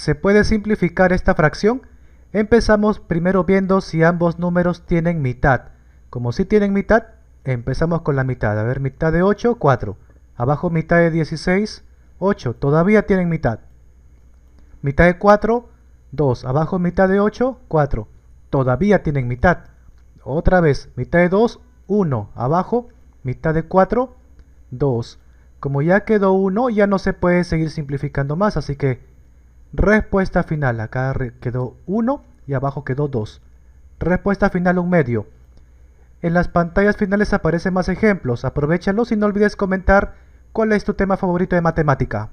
¿Se puede simplificar esta fracción? Empezamos primero viendo si ambos números tienen mitad. Como si tienen mitad, empezamos con la mitad. A ver, mitad de 8, 4. Abajo mitad de 16, 8. Todavía tienen mitad. Mitad de 4, 2. Abajo mitad de 8, 4. Todavía tienen mitad. Otra vez, mitad de 2, 1. Abajo mitad de 4, 2. Como ya quedó 1, ya no se puede seguir simplificando más, así que Respuesta final, acá quedó 1 y abajo quedó 2. Respuesta final un medio. En las pantallas finales aparecen más ejemplos, aprovechalos y no olvides comentar cuál es tu tema favorito de matemática.